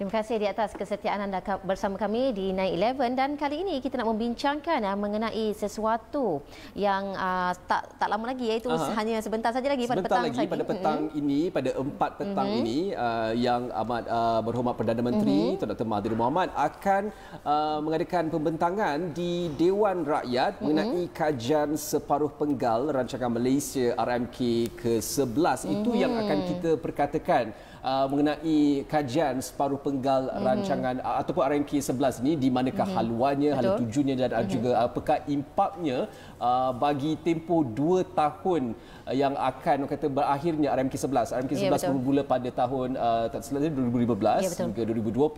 Terima kasih di atas kesetiaan anda bersama kami di 911 dan kali ini kita nak membincangkan ah, mengenai sesuatu yang ah, tak tak lama lagi iaitu Aha. hanya sebentar saja lagi sebentar pada petang lagi, lagi. pada petang hmm ini pada empat petang hmm ini uh, yang amat uh, berhormat Perdana Menteri mm-hmm. Tun Dr Mahathir Mohamad akan uh, mengadakan pembentangan di Dewan Rakyat hmm mengenai kajian separuh penggal rancangan Malaysia RMK ke-11 hmm itu yang akan mm-hmm. kita perkatakan Uh, mengenai kajian separuh penggal mm-hmm. rancangan uh, ataupun RMK 11 ni di manakah mm-hmm. haluannya, Betul. halu tujuannya dan mm-hmm. juga apakah uh, impaknya Uh, bagi tempoh dua tahun uh, yang akan kata berakhirnya RMK 11. RMK 11 ya, bermula pada tahun uh, 2015 ya, hingga 2020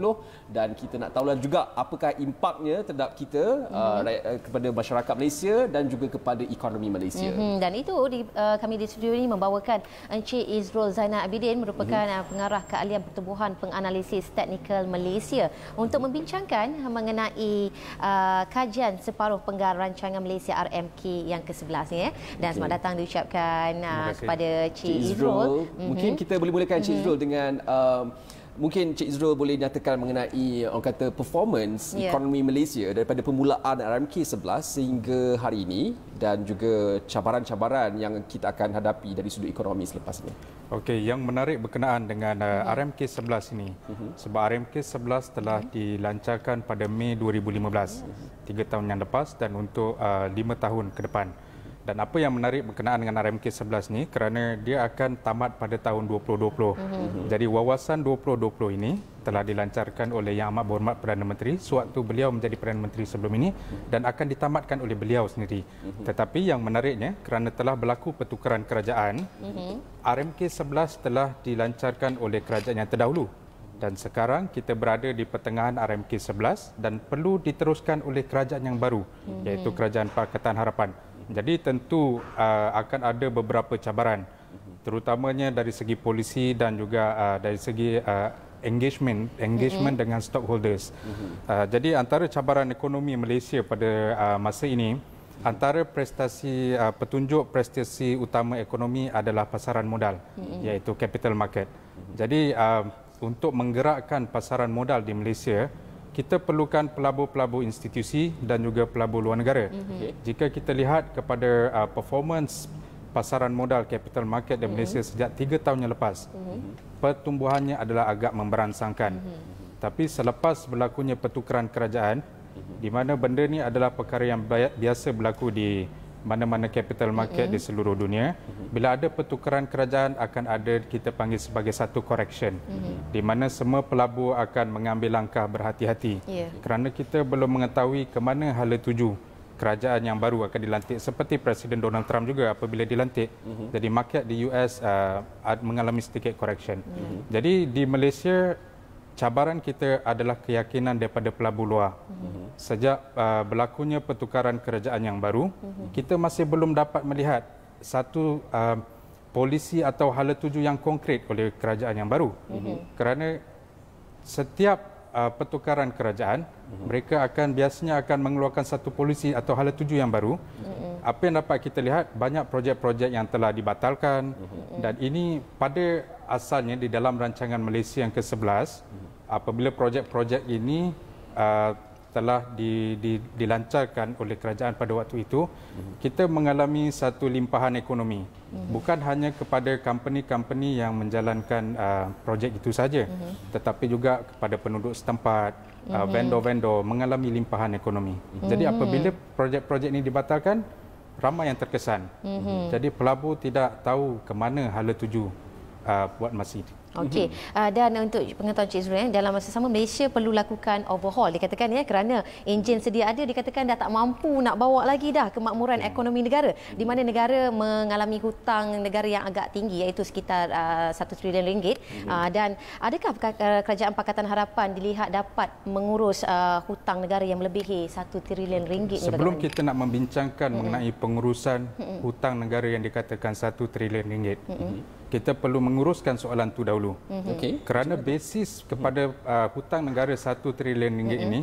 dan kita nak tahulah juga apakah impaknya terhadap kita hmm. uh, kepada masyarakat Malaysia dan juga kepada ekonomi Malaysia. Hmm. Dan itu di, uh, kami di studio ini membawakan Encik Izrul Zainal Abidin merupakan hmm. pengarah keahlian pertubuhan penganalisis teknikal Malaysia untuk mhm. membincangkan mengenai uh, kajian separuh penggal rancangan Malaysia RMK Monkey yang ke-11 ni eh. Dan okay. selamat datang diucapkan uh, kepada Cik, Cik Izrul. Izrul. Mm-hmm. Mungkin kita boleh mulakan Cik mm-hmm. Izrul dengan uh, mungkin Cik Zrul boleh nyatakan mengenai eh, orang kata performance yeah. ekonomi Malaysia daripada permulaan RMK 11 sehingga hari ini dan juga cabaran-cabaran yang kita akan hadapi dari sudut ekonomi selepas ini. Okey, yang menarik berkenaan dengan uh, eh, yeah. RMK 11 ini uh-huh. sebab RMK 11 telah yeah. dilancarkan pada Mei 2015, yeah. 3 tahun yang lepas dan untuk uh, eh, 5 tahun ke depan. Dan apa yang menarik berkenaan dengan RMK 11 ni kerana dia akan tamat pada tahun 2020. Uh-huh. Mhm. Jadi wawasan 2020 ini telah dilancarkan oleh Yang Amat Berhormat Perdana Menteri sewaktu beliau menjadi Perdana Menteri sebelum ini dan akan ditamatkan oleh beliau sendiri. Uh-huh. Tetapi yang menariknya kerana telah berlaku pertukaran kerajaan, uh-huh. RMK 11 telah dilancarkan oleh kerajaan yang terdahulu. Dan sekarang kita berada di pertengahan RMK 11 dan perlu diteruskan oleh kerajaan yang baru uh-huh. iaitu Kerajaan Pakatan Harapan. Jadi tentu uh, akan ada beberapa cabaran terutamanya dari segi polisi dan juga uh, dari segi uh, engagement engagement mm-hmm. dengan stockholders. Mm-hmm. Uh, jadi antara cabaran ekonomi Malaysia pada uh, masa ini antara prestasi uh, petunjuk prestasi utama ekonomi adalah pasaran modal mm-hmm. iaitu capital market. Mm-hmm. Jadi uh, untuk menggerakkan pasaran modal di Malaysia uh, kita perlukan pelabur-pelabur institusi dan juga pelabur luar negara. Mhm. Okay. Jika kita lihat kepada uh, performance pasaran modal capital market di mhm. Malaysia mm-hmm. sejak 3 tahun yang lepas, mm-hmm. pertumbuhannya adalah agak memberansangkan. Mm-hmm. Tapi selepas berlakunya pertukaran kerajaan, mm-hmm. di mana benda ini adalah perkara yang biasa berlaku di mana-mana capital market mm-hmm. di seluruh dunia. Bila ada pertukaran kerajaan akan ada kita panggil sebagai satu correction mm-hmm. di mana semua pelabur akan mengambil langkah berhati-hati yeah. kerana kita belum mengetahui ke mana hala tuju kerajaan yang baru akan dilantik seperti Presiden Donald Trump juga apabila dilantik. Mm-hmm. Jadi market di US uh, mengalami sedikit correction. Mm-hmm. Jadi di Malaysia cabaran kita adalah keyakinan daripada pelabur luar. Mhm. Sejak uh, berlakunya pertukaran kerajaan yang baru, mhm. kita masih belum dapat melihat satu uh, polisi atau hala tuju yang konkret oleh kerajaan yang baru. Mhm. Kerana setiap uh, pertukaran kerajaan mm-hmm. mereka akan biasanya akan mengeluarkan satu polisi atau hala tuju yang baru mm-hmm. apa yang dapat kita lihat banyak projek-projek yang telah dibatalkan mm-hmm. dan ini pada asalnya di dalam rancangan Malaysia yang ke-11 mm-hmm. apabila projek-projek ini uh, telah di, di, dilancarkan oleh kerajaan pada waktu itu, kita mengalami satu limpahan ekonomi. Bukan hanya kepada company-company yang menjalankan uh, projek itu saja, tetapi juga kepada penduduk setempat, uh, mhm. vendor-vendor uh, mengalami limpahan ekonomi. Jadi mhm. apabila projek-projek ini dibatalkan, ramai yang terkesan. Mhm. Jadi pelabur tidak tahu ke mana hala tuju uh, buat masa ini. Okey. Uh, dan untuk pengetahuan Cik Zul, eh, dalam masa sama Malaysia perlu lakukan overhaul dikatakan ya kerana enjin sedia ada dikatakan dah tak mampu nak bawa lagi dah kemakmuran ya. ekonomi negara di mana ya. negara mengalami hutang negara yang agak tinggi iaitu sekitar uh, ah, 1 trilion ringgit uh, dan adakah kerajaan Pakatan Harapan dilihat dapat mengurus uh, hutang negara yang melebihi 1 trilion ringgit Sebelum kita nak membincangkan mm-hmm. mengenai pengurusan mm-hmm. hutang negara yang dikatakan 1 trilion ringgit mm-hmm kita perlu menguruskan soalan itu dahulu. Mhm. Okay. Kerana basis kepada mhm. uh, hutang negara 1 trilion ringgit mhm. ini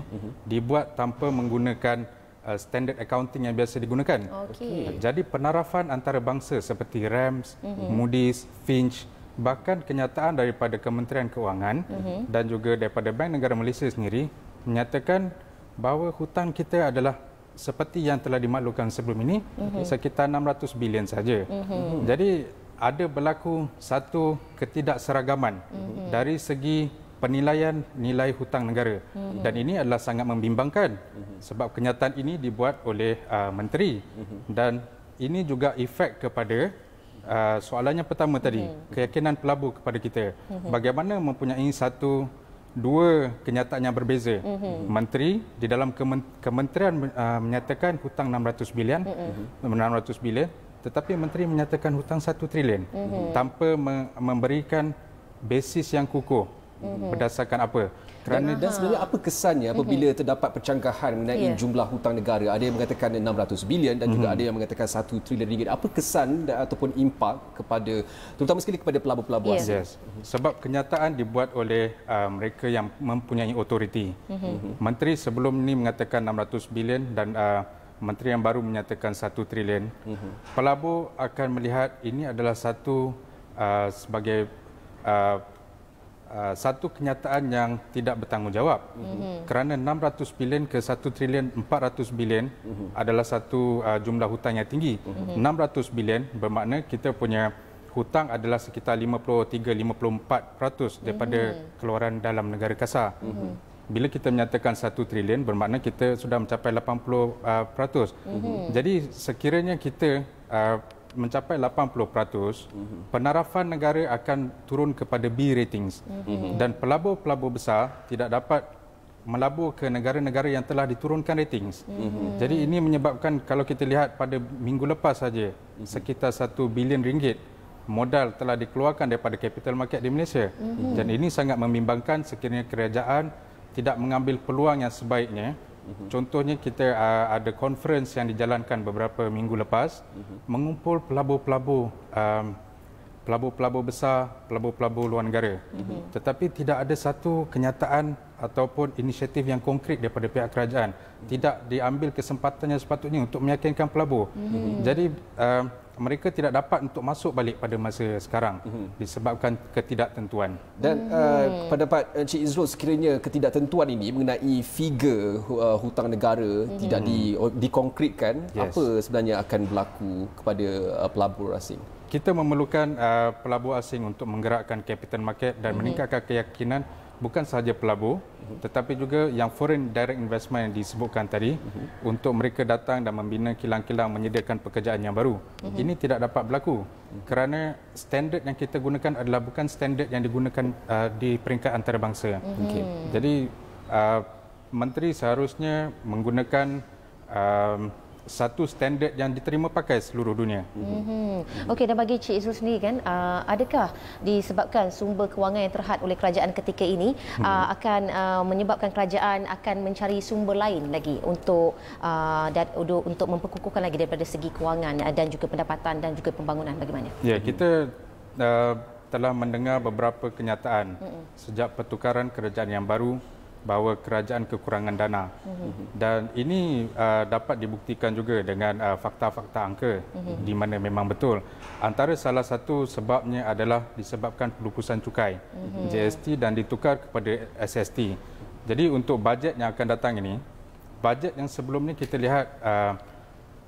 dibuat tanpa menggunakan uh, standard accounting yang biasa digunakan. Okay. Jadi penarafan antara bangsa seperti RAMS, Moody's, Finch bahkan kenyataan daripada Kementerian Kewangan dan juga daripada Bank Negara Malaysia sendiri menyatakan bahawa hutang kita adalah seperti yang telah dimaklumkan sebelum ini mm-hmm. sekitar 600 bilion saja. Mm-hmm. Jadi ada berlaku satu ketidakseragaman mm-hmm. dari segi penilaian nilai hutang negara mm-hmm. dan ini adalah sangat membimbangkan mm-hmm. sebab kenyataan ini dibuat oleh uh, menteri mm-hmm. dan ini juga efek kepada uh, soalannya pertama tadi mm-hmm. keyakinan pelabur kepada kita mm-hmm. bagaimana mempunyai satu dua kenyataan yang berbeza mm-hmm. menteri di dalam kementerian uh, menyatakan hutang 600 bilion mm-hmm. 600 bilion tetapi menteri menyatakan hutang 1 trilion mm-hmm. tanpa me- memberikan basis yang kukuh mm-hmm. berdasarkan apa kerana dan, dan sebenarnya apa kesannya mhm. apabila mm-hmm. terdapat percangkahan mengenai yeah. jumlah hutang negara ada yang mengatakan 600 bilion dan mm-hmm. juga mhm. ada yang mengatakan 1 trilion ringgit apa kesan ataupun impak kepada terutama sekali kepada pelabur-pelabur yeah. yes. Mhm. sebab kenyataan dibuat oleh uh, mereka yang mempunyai otoriti mm-hmm. menteri sebelum ini mengatakan 600 bilion dan uh, menteri yang baru menyatakan 1 trilion. Mm-hmm. Pelabur akan melihat ini adalah satu uh, sebagai uh, uh, satu kenyataan yang tidak bertanggungjawab. Mm-hmm. Kerana 600 bilion ke 1 trilion 400 bilion mm-hmm. adalah satu uh, jumlah hutang yang tinggi. Mm-hmm. 600 bilion bermakna kita punya hutang adalah sekitar 53 54% daripada mm-hmm. keluaran dalam negara kasar. Mm-hmm bila kita menyatakan 1 trilion bermakna kita sudah mencapai 80%. Mm-hmm. Uh, Jadi sekiranya kita uh, mencapai 80%, mm-hmm. penarafan negara akan turun kepada B ratings mm-hmm. dan pelabur-pelabur besar tidak dapat melabur ke negara-negara yang telah diturunkan ratings. Mm-hmm. Jadi ini menyebabkan kalau kita lihat pada minggu lepas saja mm-hmm. sekitar 1 bilion ringgit modal telah dikeluarkan daripada capital market di Malaysia. Mm-hmm. Dan ini sangat membimbangkan sekiranya kerajaan tidak mengambil peluang yang sebaiknya. Mhm. Contohnya kita uh, ada conference yang dijalankan beberapa minggu lepas mm-hmm. mengumpul pelabur-pelabur um, ah, pelabur-pelabur besar, pelabur-pelabur luar negara. Mm-hmm. Tetapi tidak ada satu kenyataan ataupun inisiatif yang konkret daripada pihak kerajaan. Mm-hmm. Tidak diambil kesempatan yang sepatutnya untuk meyakinkan pelabur. Mm-hmm. Jadi uh, mereka tidak dapat untuk masuk balik pada masa sekarang mhm. disebabkan ketidaktentuan. Dan uh, pada Pak Encik uh, Izrul, sekiranya ketidaktentuan ini mengenai figure uh, hutang negara mm-hmm. tidak di, dikonkritkan, yes. apa sebenarnya akan berlaku kepada uh, pelabur asing? Kita memerlukan uh, pelabur asing untuk menggerakkan capital market dan mm-hmm. meningkatkan keyakinan bukan sahaja pelabur tetapi juga yang foreign direct investment yang disebutkan tadi uh-huh. untuk mereka datang dan membina kilang-kilang menyediakan pekerjaan yang baru. Uh-huh. Ini tidak dapat berlaku kerana standard yang kita gunakan adalah bukan standard yang digunakan uh, di peringkat antarabangsa. Uh-huh. Okay. Jadi uh, menteri seharusnya menggunakan uh, satu standard yang diterima pakai seluruh dunia. Mm-hmm. Okey, dan bagi Cik Izul sendiri kan, uh, adakah disebabkan sumber kewangan yang terhad oleh kerajaan ketika ini uh, mm-hmm. uh, akan uh, menyebabkan kerajaan akan mencari sumber lain lagi untuk uh, untuk memperkukuhkan lagi daripada segi kewangan uh, dan juga pendapatan dan juga pembangunan bagaimana? Ya, yeah, kita uh, telah mendengar beberapa kenyataan mm-hmm. sejak pertukaran kerajaan yang baru bahawa kerajaan kekurangan dana mm-hmm. dan ini uh, dapat dibuktikan juga dengan uh, fakta-fakta angka mm-hmm. di mana memang betul antara salah satu sebabnya adalah disebabkan pelupusan cukai mm-hmm. dan ditukar kepada SST jadi untuk bajet yang akan datang ini bajet yang sebelum ini kita lihat uh,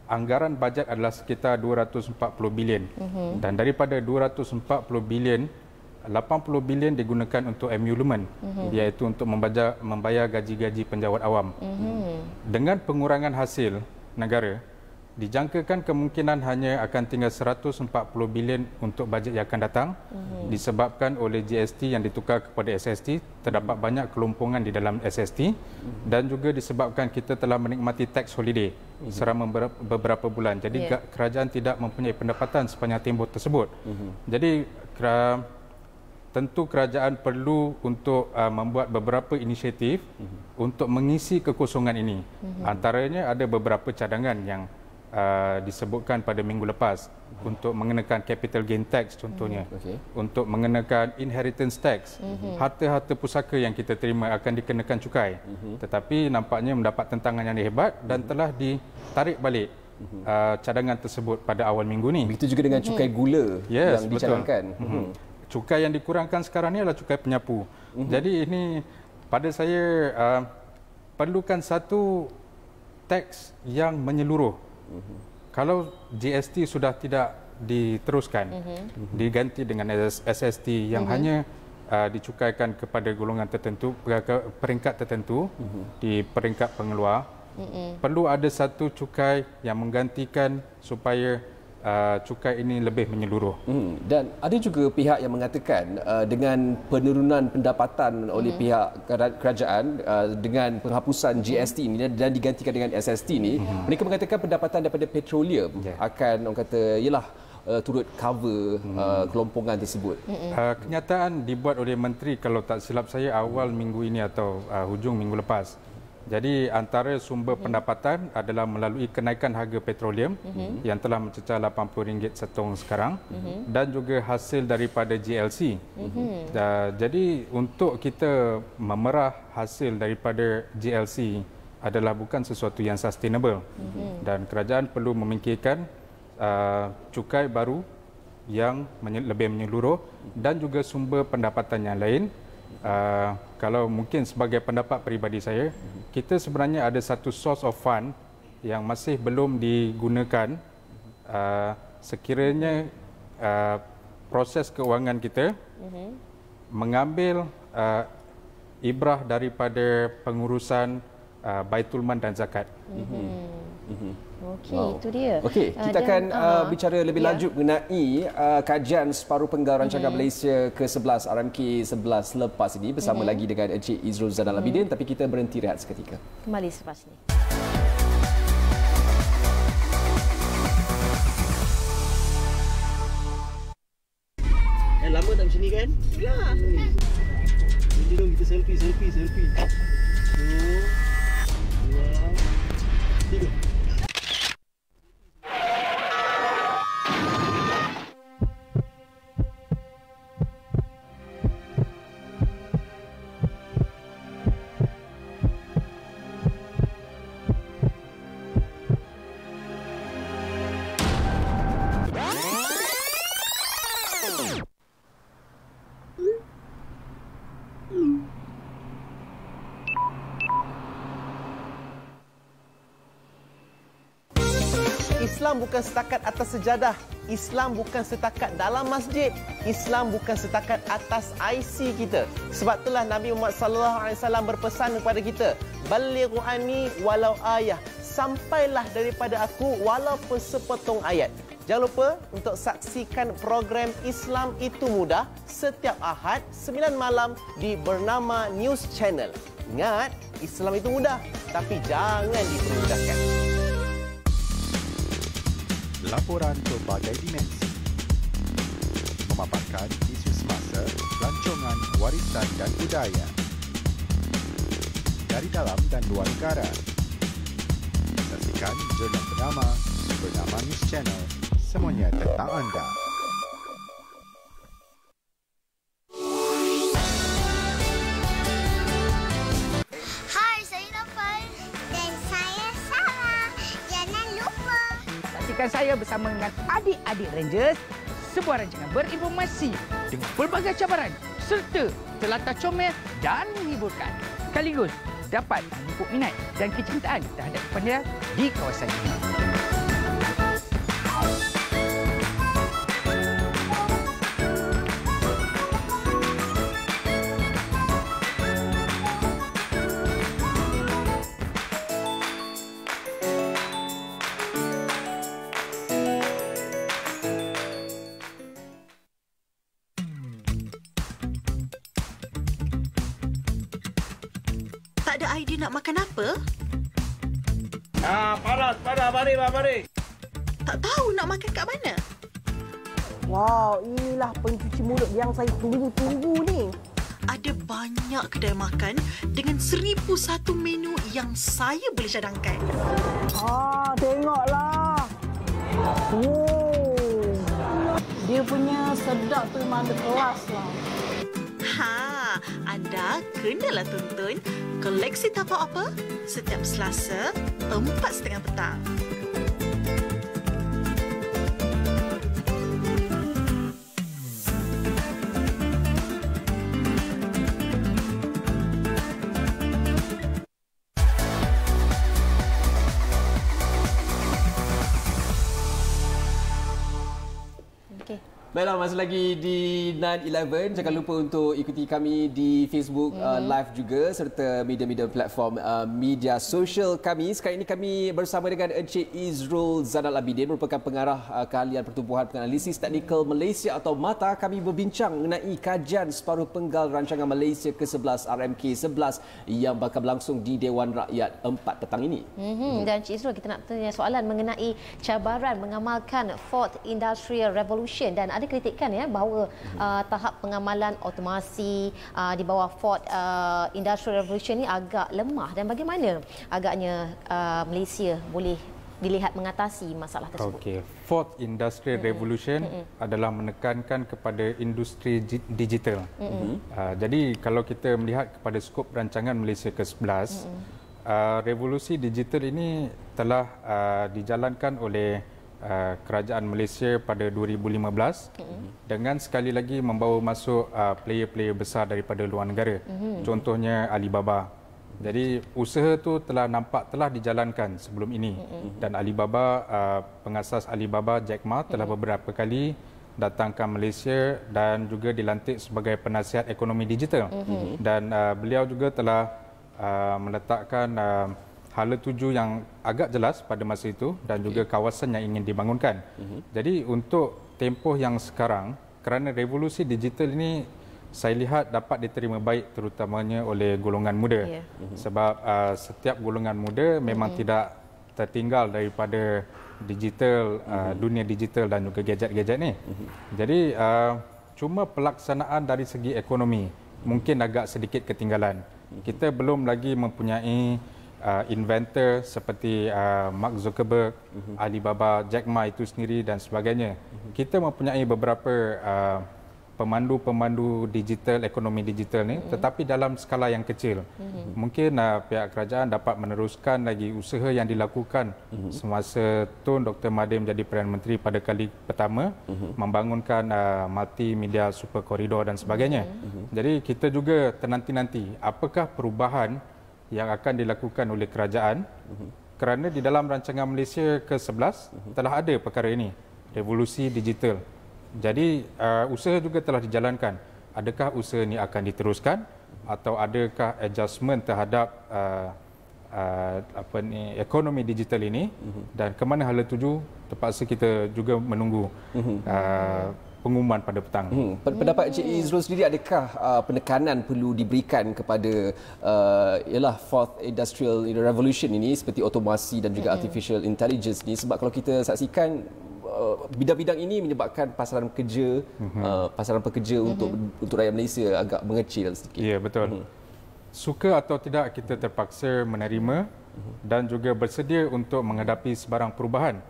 anggaran bajet adalah sekitar 240 bilion mm-hmm. dan daripada 240 bilion 80 bilion digunakan untuk emolument mm-hmm. iaitu untuk membayar, membayar gaji-gaji penjawat awam. Mm-hmm. Dengan pengurangan hasil negara dijangkakan kemungkinan hanya akan tinggal 140 bilion untuk bajet yang akan datang mm-hmm. disebabkan oleh GST yang ditukar kepada SST terdapat mhm. banyak kelompongan di dalam SST mm-hmm. dan juga disebabkan kita telah menikmati tax holiday mm-hmm. selama beberapa bulan jadi yeah. Ya. kerajaan tidak mempunyai pendapatan sepanjang tempoh tersebut mm-hmm. jadi kerajaan tentu kerajaan perlu untuk uh, membuat beberapa inisiatif mm-hmm. untuk mengisi kekosongan ini. Mm-hmm. Antaranya ada beberapa cadangan yang uh, disebutkan pada minggu lepas mm-hmm. untuk mengenakan capital gain tax contohnya. Mm-hmm. Okay. Untuk mengenakan inheritance tax. Mm-hmm. Harta-harta pusaka yang kita terima akan dikenakan cukai. Mm-hmm. Tetapi nampaknya mendapat tentangan yang hebat dan mm-hmm. telah ditarik balik. Mhm. Uh, cadangan tersebut pada awal minggu ini. Begitu juga dengan mhm. cukai gula yes, yang dicadangkan. Betul. Hmm cukai yang dikurangkan sekarang ni adalah cukai penyapu. Mm-hmm. Jadi ini pada saya uh, perlukan satu teks yang menyeluruh. Mm-hmm. Kalau GST sudah tidak diteruskan, mm-hmm. diganti dengan SST yang mm-hmm. hanya uh, dicukaikan kepada golongan tertentu, peringkat tertentu mm-hmm. di peringkat pengeluar, mm-hmm. perlu ada satu cukai yang menggantikan supaya Uh, cukai ini lebih menyeluruh. Hmm. Dan ada juga pihak yang mengatakan uh, dengan penurunan pendapatan oleh hmm. pihak kerajaan uh, dengan penghapusan GST hmm. ini dan digantikan dengan SST ini, hmm. mereka mengatakan pendapatan daripada petroleum yeah. akan orang kata ialah Uh, turut cover hmm. uh, kelompongan tersebut. Hmm. Hmm. Uh, kenyataan dibuat oleh menteri kalau tak silap saya awal minggu ini atau uh, hujung minggu lepas. Jadi antara sumber okay. Ya. pendapatan adalah melalui kenaikan harga petroleum hmm yang telah mencecah RM80 setong sekarang hmm dan juga hasil daripada GLC. hmm Uh, jadi untuk kita memerah hasil daripada GLC adalah bukan sesuatu yang sustainable hmm dan kerajaan perlu memikirkan uh, cukai baru yang menye- lebih menyeluruh dan juga sumber pendapatan yang lain uh, kalau mungkin sebagai pendapat peribadi saya, kita sebenarnya ada satu source of fund yang masih belum digunakan uh, sekiranya uh, proses keuangan kita mhm. mengambil uh, ibrah daripada pengurusan uh, baitul dan zakat. Mm-hmm. Mm-hmm. mm-hmm. Okey, wow. itu dia. Okey, uh, kita uh, akan dan, uh, uh, bicara lebih yeah. lanjut mengenai uh, kajian separuh penggal Rancangan mm-hmm. Malaysia ke-11 RMK 11 lepas ini bersama mm-hmm. lagi dengan Encik Izrul Zainal Abidin mm-hmm. tapi kita berhenti rehat seketika. Kembali selepas ini. Eh, lama tak macam ni kan? Ya. Yeah. Jadi dong kita selfie, selfie, selfie. Oh. 七点 Islam bukan setakat atas sejadah. Islam bukan setakat dalam masjid. Islam bukan setakat atas IC kita. Sebab itulah Nabi Muhammad sallallahu alaihi wasallam berpesan kepada kita, "Balighu anni walau ayah." Sampailah daripada aku walaupun sepotong ayat. Jangan lupa untuk saksikan program Islam Itu Mudah setiap Ahad 9 malam di Bernama News Channel. Ingat, Islam itu mudah tapi jangan dipermudahkan laporan pelbagai dimensi memaparkan isu semasa, lancongan, warisan dan budaya dari dalam dan luar negara. Saksikan jurnal bernama Bernama News Channel semuanya tentang anda. saya bersama dengan adik-adik Rangers. Sebuah rancangan berinformasi dengan pelbagai cabaran serta telatah comel dan menghiburkan. kaligus dapat menumpuk minat dan kecintaan terhadap pandai di kawasan ini. nak makan apa? Ah, ha, panas, panas. Mari, mari. Tak tahu nak makan kat mana. Wow, inilah pencuci mulut yang saya tunggu-tunggu ni. Ada banyak kedai makan dengan seribu satu menu yang saya boleh cadangkan. Ah, tengoklah. Wow. Dia punya sedap tu memang ada kelas lah anda kenalah tonton koleksi tapak apa setiap Selasa setengah petang. Baiklah, masih lagi di 9-11. Jangan mm-hmm. lupa untuk ikuti kami di Facebook uh, mm-hmm. uh, Live juga serta media-media platform uh, media sosial kami. Sekarang ini kami bersama dengan Encik Izrul Zanal Abidin merupakan pengarah uh, keahlian pertumbuhan penganalisis teknikal Malaysia atau MATA. Kami berbincang mengenai kajian separuh penggal rancangan Malaysia ke-11 RMK-11 yang bakal berlangsung di Dewan Rakyat 4 petang ini. Mm-hmm. mm-hmm. Dan Encik Izrul, kita nak tanya soalan mengenai cabaran mengamalkan Fourth Industrial Revolution dan ada kritikan ya bahawa mhm. uh, tahap pengamalan automasi uh, di bawah Ford uh, Industrial Revolution ini agak lemah dan bagaimana agaknya uh, Malaysia boleh dilihat mengatasi masalah tersebut. Okay. Fourth Industrial mm-hmm. Revolution mm-hmm. adalah menekankan kepada industri digital. Mm-hmm. Uh, jadi kalau kita melihat kepada skop rancangan Malaysia ke-11, mm-hmm. uh, revolusi digital ini telah uh, dijalankan oleh uh, kerajaan Malaysia pada 2015 hmm mhm. dengan sekali lagi membawa masuk uh, player-player besar daripada luar negara. hmm Contohnya Alibaba. Jadi usaha itu telah nampak telah dijalankan sebelum ini hmm. hmm dan Alibaba uh, pengasas Alibaba Jack Ma telah hmm beberapa kali datangkan Malaysia dan juga dilantik sebagai penasihat ekonomi digital. hmm Dan uh, beliau juga telah uh, meletakkan uh, hala tuju yang agak jelas pada masa itu dan okay. juga kawasan yang ingin dibangunkan. Uh-huh. Jadi untuk tempoh yang sekarang kerana revolusi digital ini saya lihat dapat diterima baik terutamanya oleh golongan muda. Yeah. Mhm. Uh-huh. Sebab uh, setiap golongan muda memang uh-huh. tidak tertinggal daripada digital uh-huh. uh, dunia digital dan juga gadget-gadget ni. Uh-huh. Jadi uh, cuma pelaksanaan dari segi ekonomi mungkin agak sedikit ketinggalan. Kita belum lagi mempunyai uh, inventor seperti uh, Mark Zuckerberg, uh-huh. Alibaba, Jack Ma itu sendiri dan sebagainya. Uh-huh. Kita mempunyai beberapa uh, pemandu-pemandu digital, ekonomi digital ni uh-huh. tetapi dalam skala yang kecil. Uh-huh. Mungkin uh, pihak kerajaan dapat meneruskan lagi usaha yang dilakukan uh-huh. semasa Tun Dr. Mahathir menjadi Perdana Menteri pada kali pertama uh-huh. membangunkan uh, media super koridor dan sebagainya. Uh-huh. Jadi kita juga ternanti-nanti apakah perubahan yang akan dilakukan oleh kerajaan kerana di dalam rancangan Malaysia ke-11 telah ada perkara ini revolusi digital. Jadi uh, usaha juga telah dijalankan. Adakah usaha ini akan diteruskan atau adakah adjustment terhadap uh, uh, apa ni ekonomi digital ini dan ke mana hala tuju terpaksa kita juga menunggu. Mhm. Uh, pengumuman pada petang. Hmm. Pendapat Cik Izrul sendiri adakah uh, penekanan perlu diberikan kepada uh, ialah fourth industrial revolution ini seperti automasi dan juga hmm. artificial intelligence ni sebab kalau kita saksikan uh, bidang-bidang ini menyebabkan pasaran kerja mm-hmm. Uh, pasaran pekerja hmm untuk untuk rakyat Malaysia agak mengecil sedikit. Ya, yeah, betul. hmm Suka atau tidak kita terpaksa menerima mhm. dan juga bersedia untuk menghadapi sebarang perubahan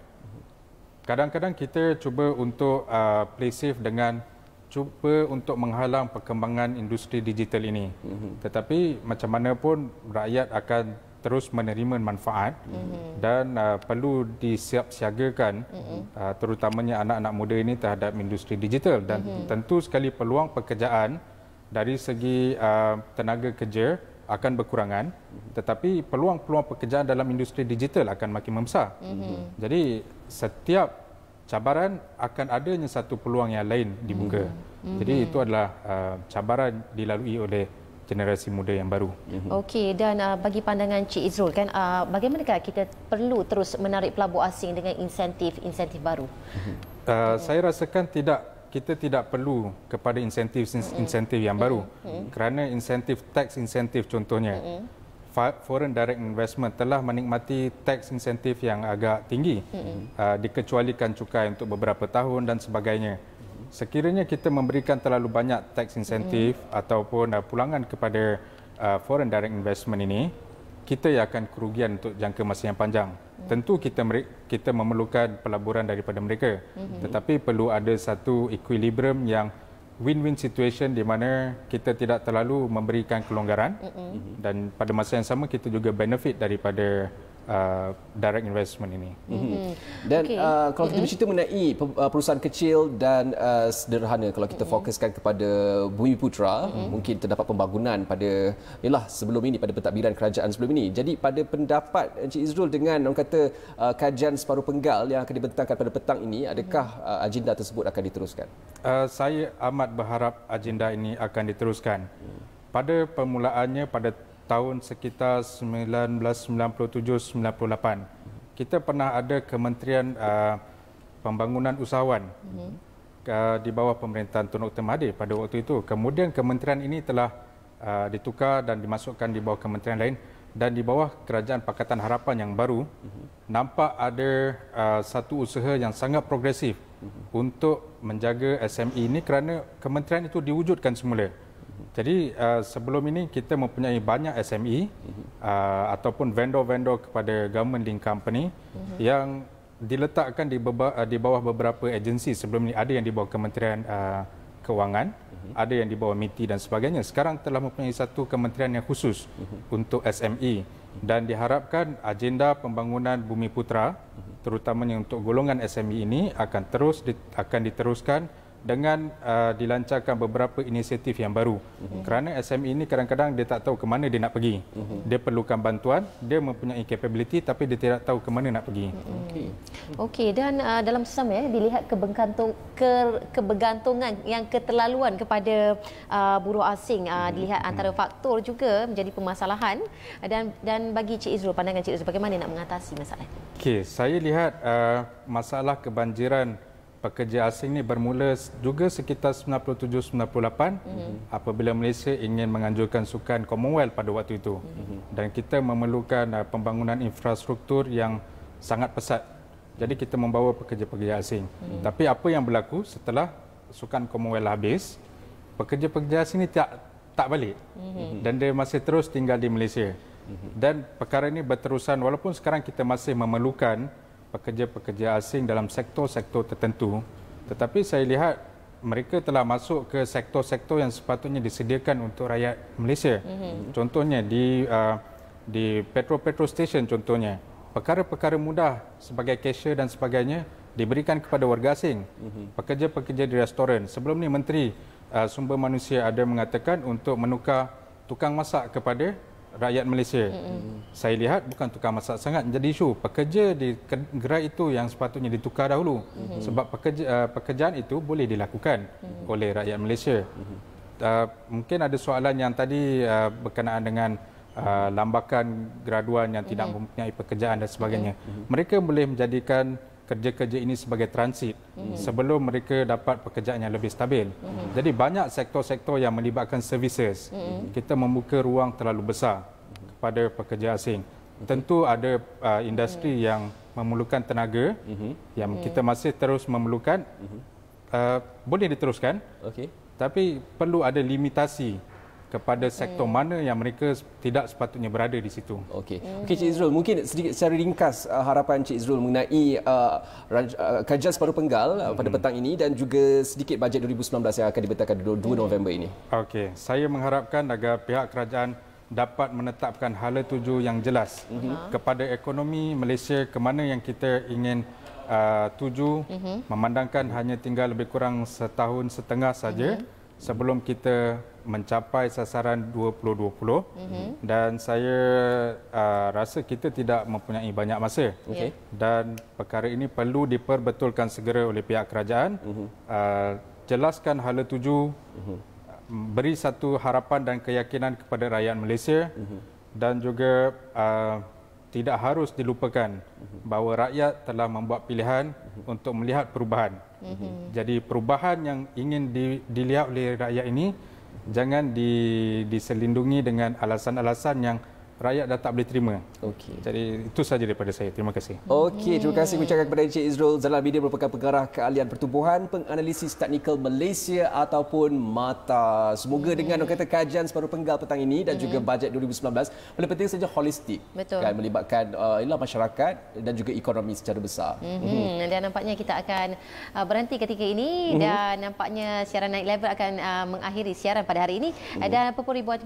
kadang-kadang kita cuba untuk uh, play safe dengan cuba untuk menghalang perkembangan industri digital ini. Mm-hmm. Tetapi macam mana pun rakyat akan terus menerima manfaat mm-hmm. dan uh, perlu disiapsiagakan mm-hmm. uh, terutamanya anak-anak muda ini terhadap industri digital dan mm-hmm. tentu sekali peluang pekerjaan dari segi uh, tenaga kerja mm-hmm akan berkurangan tetapi peluang-peluang pekerjaan dalam industri digital akan makin membesar. Mm-hmm. Jadi setiap cabaran akan adanya satu peluang yang lain dibuka. Mm-hmm. Jadi mhm. itu adalah uh, cabaran dilalui oleh generasi muda yang baru. Mhm. Okey dan uh, bagi pandangan Cik Izrul kan uh, bagaimanakah kita perlu terus menarik pelabur asing dengan insentif-insentif baru? Mhm. Uh, okay. Saya rasakan tidak kita tidak perlu kepada insentif-insentif yang baru kerana insentif tax insentif contohnya foreign direct investment telah menikmati tax insentif yang agak tinggi uh, dikecualikan cukai untuk beberapa tahun dan sebagainya sekiranya kita memberikan terlalu banyak tax insentif ataupun uh, pulangan kepada uh, foreign direct investment ini kita yang akan kerugian untuk jangka masa yang panjang tentu kita kita memerlukan pelaburan daripada mereka mm-hmm. tetapi perlu ada satu equilibrium yang win-win situation di mana kita tidak terlalu memberikan kelonggaran mm-hmm. dan pada masa yang sama kita juga benefit daripada Uh, direct investment ini. Mm -hmm. Dan okay. uh, kalau kita hmm. bercerita mengenai uh, perusahaan kecil dan uh, sederhana, kalau kita hmm. fokuskan kepada Bumi Putra, mm -hmm. mungkin terdapat pembangunan pada ialah sebelum ini pada pentadbiran kerajaan sebelum ini. Jadi pada pendapat Encik Izrul dengan orang kata uh, kajian separuh penggal yang akan dibentangkan pada petang ini, adakah uh, agenda tersebut akan diteruskan? Uh, saya amat berharap agenda ini akan diteruskan. Pada permulaannya pada tahun sekitar 1997-98 kita pernah ada Kementerian uh, Pembangunan Usahawan mhm. uh, di bawah pemerintahan Tun Dr Mahathir pada waktu itu. Kemudian Kementerian ini telah uh, ditukar dan dimasukkan di bawah Kementerian lain dan di bawah Kerajaan Pakatan Harapan yang baru mhm. nampak ada uh, satu usaha yang sangat progresif mhm. untuk menjaga SME ini kerana Kementerian itu diwujudkan semula. Jadi uh, sebelum ini kita mempunyai banyak SME mhm. uh, ataupun vendor-vendor kepada government link company uh-huh. yang diletakkan di, beba- uh, di bawah beberapa agensi. Sebelum ini ada yang di bawah Kementerian uh, Kewangan, uh-huh. ada yang di bawah MITI dan sebagainya. Sekarang telah mempunyai satu kementerian yang khusus uh-huh. untuk SME dan diharapkan agenda pembangunan Bumi Putra terutamanya untuk golongan SME ini akan terus di- akan diteruskan. uh dengan uh, dilancarkan beberapa inisiatif yang baru. Mm-hmm. Kerana SME ini kadang-kadang dia tak tahu ke mana dia nak pergi. Mm-hmm. Dia perlukan bantuan, dia mempunyai capability tapi dia tidak tahu ke mana nak pergi. Mhm. Okey. Okey dan uh, dalam sesama ya eh, dilihat kebengkantung ke kebergantungan yang keterlaluan kepada uh, buruh asing uh, mm-hmm. dilihat antara mhm. faktor juga menjadi permasalahan dan dan bagi Cik Izrul pandangan Cik Izrul bagaimana nak mengatasi masalah ini? Okey, saya lihat uh, masalah kebanjiran pekerja asing ini bermula juga sekitar 97-98 mm-hmm. apabila Malaysia ingin menganjurkan sukan Commonwealth pada waktu itu. Mm-hmm. Dan kita memerlukan uh, pembangunan infrastruktur yang sangat pesat. Jadi kita membawa pekerja-pekerja asing. Mm-hmm. Tapi apa yang berlaku setelah sukan Commonwealth habis, pekerja-pekerja asing ini tak, tak balik. Mm-hmm. Dan dia masih terus tinggal di Malaysia. Mm-hmm. Dan perkara ini berterusan walaupun sekarang kita masih memerlukan pekerja-pekerja asing dalam sektor-sektor tertentu tetapi saya lihat mereka telah masuk ke sektor-sektor yang sepatutnya disediakan untuk rakyat Malaysia. Mhm. Contohnya di uh, di petrol-petrol station contohnya perkara-perkara mudah sebagai cashier dan sebagainya diberikan kepada warga asing. Mhm. Pekerja-pekerja di restoran. Sebelum ni menteri uh, sumber manusia ada mengatakan untuk menukar tukang masak kepada rakyat Malaysia. Mm-hmm. Saya lihat bukan tukar masak sangat jadi isu. Pekerja di gerai itu yang sepatutnya ditukar dahulu mm-hmm. sebab pekerja, uh, pekerjaan itu boleh dilakukan mm-hmm. oleh rakyat Malaysia. Mm-hmm. Uh, mungkin ada soalan yang tadi uh, berkenaan dengan uh, lambakan graduan yang mm-hmm. tidak mempunyai pekerjaan dan sebagainya. Mm-hmm. Mereka boleh menjadikan kerja-kerja ini sebagai transit mm -hmm. sebelum mereka dapat pekerjaan yang lebih stabil. Mm -hmm. Jadi banyak sektor-sektor yang melibatkan services. Mm -hmm. Kita membuka ruang terlalu besar kepada pekerja asing. Mhm. Tentu ada uh, industri mm -hmm. yang memerlukan tenaga mm -hmm. yang mm -hmm. kita masih terus memerlukan. Mm -hmm. uh, boleh diteruskan. Okay. Tapi perlu ada limitasi kepada hmm. sektor hmm. mana yang mereka tidak sepatutnya berada di situ. Okey. Hmm. Okey Cik Izrul, mungkin sedikit secara ringkas uh, harapan Cik Izrul mengenai uh, kajian uh, separuh penggal uh, hmm. pada petang ini dan juga sedikit bajet 2019 yang akan dibetulkan 2 hmm. November ini. Okey. Saya mengharapkan agar pihak kerajaan dapat menetapkan hala tuju yang jelas hmm. kepada ekonomi Malaysia ke mana yang kita ingin uh, tuju hmm. memandangkan hanya tinggal lebih kurang setahun setengah saja hmm. sebelum kita mencapai sasaran 2020 mm-hmm. dan saya uh, rasa kita tidak mempunyai banyak masa okay. dan perkara ini perlu diperbetulkan segera oleh pihak kerajaan mm-hmm. uh, jelaskan hala tuju mm-hmm. beri satu harapan dan keyakinan kepada rakyat Malaysia mm-hmm. dan juga uh, tidak harus dilupakan mm bahawa rakyat telah membuat pilihan mm-hmm. untuk melihat perubahan mm-hmm. jadi perubahan yang ingin di, dilihat oleh rakyat ini jangan di, diselindungi dengan alasan-alasan yang rakyat dah tak boleh terima. Okey. Jadi itu saja daripada saya. Terima kasih. Okey, terima kasih mengucapkan kepada Encik Izrul Zalal Media merupakan pengarah keahlian pertumbuhan penganalisis teknikal Malaysia ataupun MATA. Semoga dengan kata kajian separuh penggal petang ini dan juga mm-hmm. bajet 2019 boleh penting saja holistik. Betul. Kan melibatkan uh, inilah masyarakat dan juga ekonomi secara besar. mm Mm-hmm. Dan nampaknya kita akan uh, berhenti ketika ini mm-hmm. dan nampaknya siaran naik level akan uh, mengakhiri siaran pada hari ini. Mm-hmm. Dan apa pun ribuan